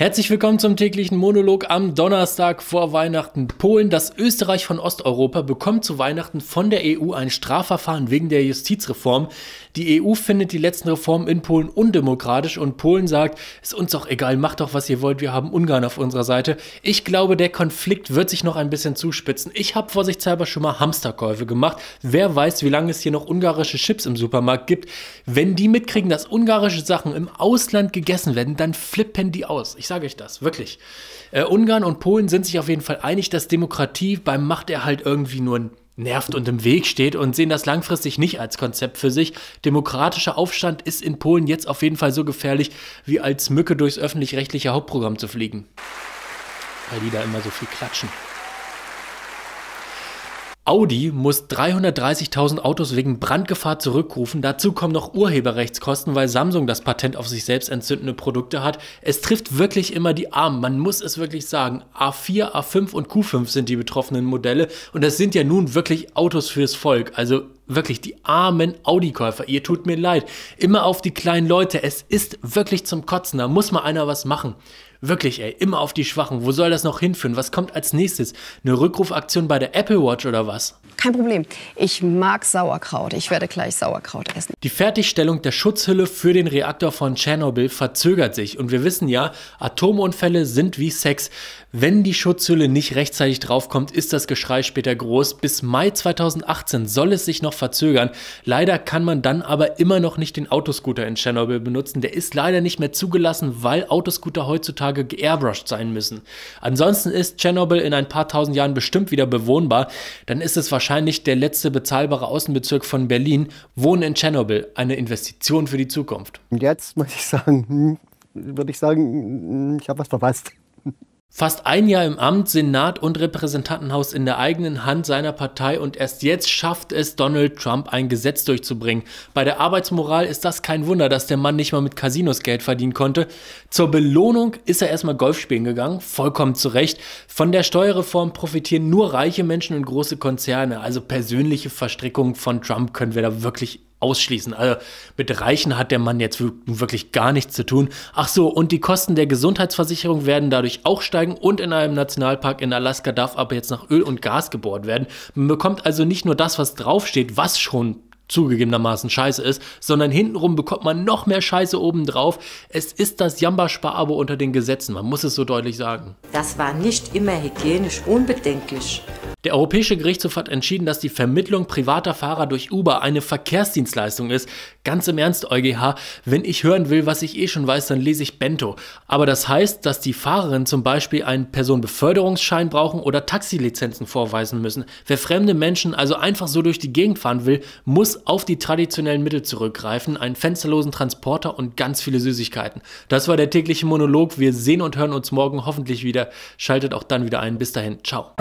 Herzlich willkommen zum täglichen Monolog am Donnerstag vor Weihnachten. Polen, das Österreich von Osteuropa, bekommt zu Weihnachten von der EU ein Strafverfahren wegen der Justizreform. Die EU findet die letzten Reformen in Polen undemokratisch und Polen sagt, ist uns doch egal, macht doch was ihr wollt, wir haben Ungarn auf unserer Seite. Ich glaube, der Konflikt wird sich noch ein bisschen zuspitzen. Ich habe vorsichtshalber schon mal Hamsterkäufe gemacht. Wer weiß, wie lange es hier noch ungarische Chips im Supermarkt gibt. Wenn die mitkriegen, dass ungarische Sachen im Ausland gegessen werden, dann flippen die aus. Ich sage euch das, wirklich. Äh, Ungarn und Polen sind sich auf jeden Fall einig, dass Demokratie beim Machterhalt irgendwie nur nervt und im Weg steht und sehen das langfristig nicht als Konzept für sich. Demokratischer Aufstand ist in Polen jetzt auf jeden Fall so gefährlich, wie als Mücke durchs öffentlich-rechtliche Hauptprogramm zu fliegen. Weil die da immer so viel klatschen. Audi muss 330.000 Autos wegen Brandgefahr zurückrufen. Dazu kommen noch Urheberrechtskosten, weil Samsung das Patent auf sich selbst entzündende Produkte hat. Es trifft wirklich immer die Armen. Man muss es wirklich sagen. A4, A5 und Q5 sind die betroffenen Modelle. Und das sind ja nun wirklich Autos fürs Volk. Also wirklich die armen Audi-Käufer, ihr tut mir leid. Immer auf die kleinen Leute, es ist wirklich zum Kotzen, da muss mal einer was machen. Wirklich, ey, immer auf die Schwachen. Wo soll das noch hinführen? Was kommt als nächstes? Eine Rückrufaktion bei der Apple Watch oder was? Kein Problem. Ich mag Sauerkraut. Ich werde gleich Sauerkraut essen. Die Fertigstellung der Schutzhülle für den Reaktor von Tschernobyl verzögert sich. Und wir wissen ja, Atomunfälle sind wie Sex. Wenn die Schutzhülle nicht rechtzeitig draufkommt, ist das Geschrei später groß. Bis Mai 2018 soll es sich noch verzögern. Leider kann man dann aber immer noch nicht den Autoscooter in Tschernobyl benutzen. Der ist leider nicht mehr zugelassen, weil Autoscooter heutzutage geairbrushed sein müssen. Ansonsten ist Tschernobyl in ein paar tausend Jahren bestimmt wieder bewohnbar. Dann ist es wahrscheinlich wahrscheinlich der letzte bezahlbare Außenbezirk von Berlin, wohnen in Tschernobyl. Eine Investition für die Zukunft. Und Jetzt muss ich sagen, hm, würde ich sagen, hm, ich habe was verpasst. Fast ein Jahr im Amt, Senat und Repräsentantenhaus in der eigenen Hand seiner Partei und erst jetzt schafft es Donald Trump, ein Gesetz durchzubringen. Bei der Arbeitsmoral ist das kein Wunder, dass der Mann nicht mal mit Casinos Geld verdienen konnte. Zur Belohnung ist er erstmal Golf spielen gegangen, vollkommen zu Recht. Von der Steuerreform profitieren nur reiche Menschen und große Konzerne. Also persönliche Verstrickungen von Trump können wir da wirklich ausschließen. Also mit Reichen hat der Mann jetzt wirklich gar nichts zu tun. Ach so, und die Kosten der Gesundheitsversicherung werden dadurch auch steigen und in einem Nationalpark in Alaska darf aber jetzt nach Öl und Gas gebohrt werden. Man bekommt also nicht nur das, was draufsteht, was schon zugegebenermaßen scheiße ist, sondern hintenrum bekommt man noch mehr Scheiße obendrauf. Es ist das Jamba-Sparabo unter den Gesetzen, man muss es so deutlich sagen. Das war nicht immer hygienisch unbedenklich der Europäische Gerichtshof hat entschieden, dass die Vermittlung privater Fahrer durch Uber eine Verkehrsdienstleistung ist. Ganz im Ernst, EuGH, wenn ich hören will, was ich eh schon weiß, dann lese ich Bento. Aber das heißt, dass die Fahrerinnen zum Beispiel einen Personenbeförderungsschein brauchen oder Taxilizenzen vorweisen müssen. Wer fremde Menschen also einfach so durch die Gegend fahren will, muss auf die traditionellen Mittel zurückgreifen, einen fensterlosen Transporter und ganz viele Süßigkeiten. Das war der tägliche Monolog. Wir sehen und hören uns morgen hoffentlich wieder. Schaltet auch dann wieder ein. Bis dahin. Ciao.